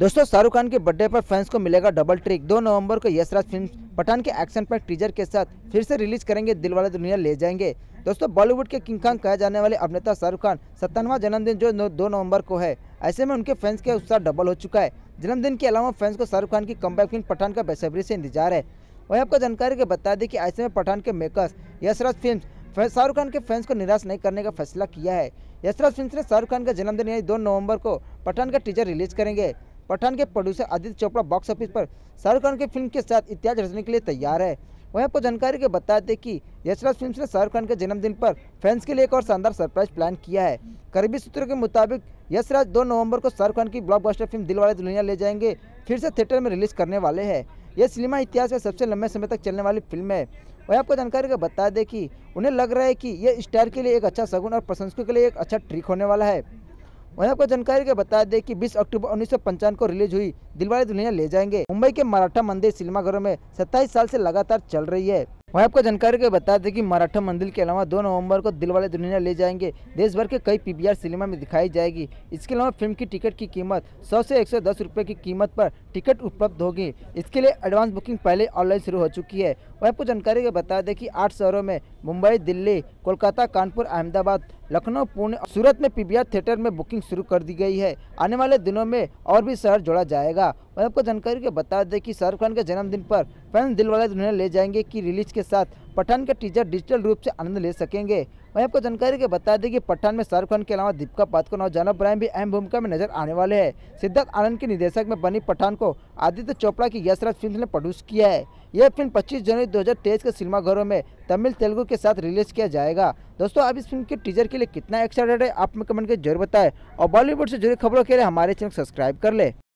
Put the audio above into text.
दोस्तों शाहरुख खान के बर्थडे पर फैंस को मिलेगा डबल ट्रिक दो नवंबर को यशराज फिल्म पठान के एक्शन पर टीजर के साथ फिर से रिलीज करेंगे दिलवाले दुनिया ले जाएंगे दोस्तों बॉलीवुड के किंग खान कहे जाने वाले अभिनेता शाहरुख खान सत्तानवा जन्मदिन जो दो नवंबर को है ऐसे में उनके फैंस का उत्साह डबल हो चुका है जन्मदिन के अलावा फैंस को शाहरुख खान की कम फिल्म पठान का बेसब्री से इंतजार है वही आपको जानकारी के बता दें कि ऐसे में पठान के मेकर्स यशराज फिल्म शाहरुख खान के फैंस को निराश नहीं करने का फैसला किया है यशराज फिल्म ने शाहरुख खान का जन्मदिन यानी दो नवंबर को पठान का टीजर रिलीज करेंगे पठान के producer Aditya Chopra box office पर शाहरुख खान की फिल्म के साथ इतिहास रचने के लिए तैयार है वहीं आपको जानकारी के दें कि यशराज फिल्म ने शाहरुख खान के जन्मदिन पर फैंस के लिए एक और शानदार सरप्राइज प्लान किया है करीबी सूत्रों के मुताबिक यशराज दो नवंबर को शाहरुख खान की ब्लॉकबस्टर फिल्म दिल वाले दुनिया ले जाएंगे फिर से थिएटर में रिलीज करने वाले हैं यह सिनेमा इतिहास में सबसे लंबे समय तक चलने वाली फिल्म है वह आपको जानकारी का बता दें कि उन्हें लग रहा है कि यह स्टार के लिए एक अच्छा शगुन और प्रशंसकों के लिए एक अच्छा ट्रिक होने वाला है वहीं आपको जानकारी के बता दें कि 20 अक्टूबर उन्नीस को रिलीज हुई दिलवाले दुल्हनिया ले जाएंगे मुंबई के मराठा मंदिर सिनेमाघरों में 27 साल से लगातार चल रही है वहीं आपको जानकारी के बता दें कि मराठा मंदिर के अलावा 2 नवंबर को दिलवाले दुल्हनिया ले जाएंगे देश भर के कई पीवीआर सिनेमा में दिखाई जाएगी इसके अलावा फिल्म की टिकट की कीमत सौ ऐसी एक रुपए की कीमत आरोप टिकट उपलब्ध होगी इसके लिए एडवांस बुकिंग पहले ऑनलाइन शुरू हो चुकी है वहीं आपको जानकारी के बता दें की आठ शहरों में मुंबई दिल्ली कोलकाता कानपुर अहमदाबाद लखनऊ पुणे सूरत में पीबीआर थिएटर में बुकिंग शुरू कर दी गई है आने वाले दिनों में और भी शहर जोड़ा जाएगा और आपको जानकारी के बता दें कि शाहरुख खान के जन्मदिन पर फैंस दिल वाले दुनिया ले जाएंगे की रिलीज के साथ पठान के टीचर डिजिटल रूप से आनंद ले सकेंगे वहीं आपको जानकारी के बता दें कि पठान में शाहरुख खान के अलावा दीपिका पादुकोण और जानब ब्राहिम भी अहम भूमिका में नजर आने वाले हैं सिद्धार्थ आनंद के निर्देशक में बनी पठान को आदित्य चोपड़ा की यशराज फिल्म ने प्रोड्यूस किया है यह फिल्म 25 जनवरी 2023 के सिनेमाघरों में तमिल तेलुगु के साथ रिलीज किया जाएगा दोस्तों आप इस फिल्म के टीजर के लिए कितना एक्साइटेड है आप में कमेंट करके जरूर बताएं और बॉलीवुड से जुड़ी खबरों के लिए हमारे चैनल सब्सक्राइब कर ले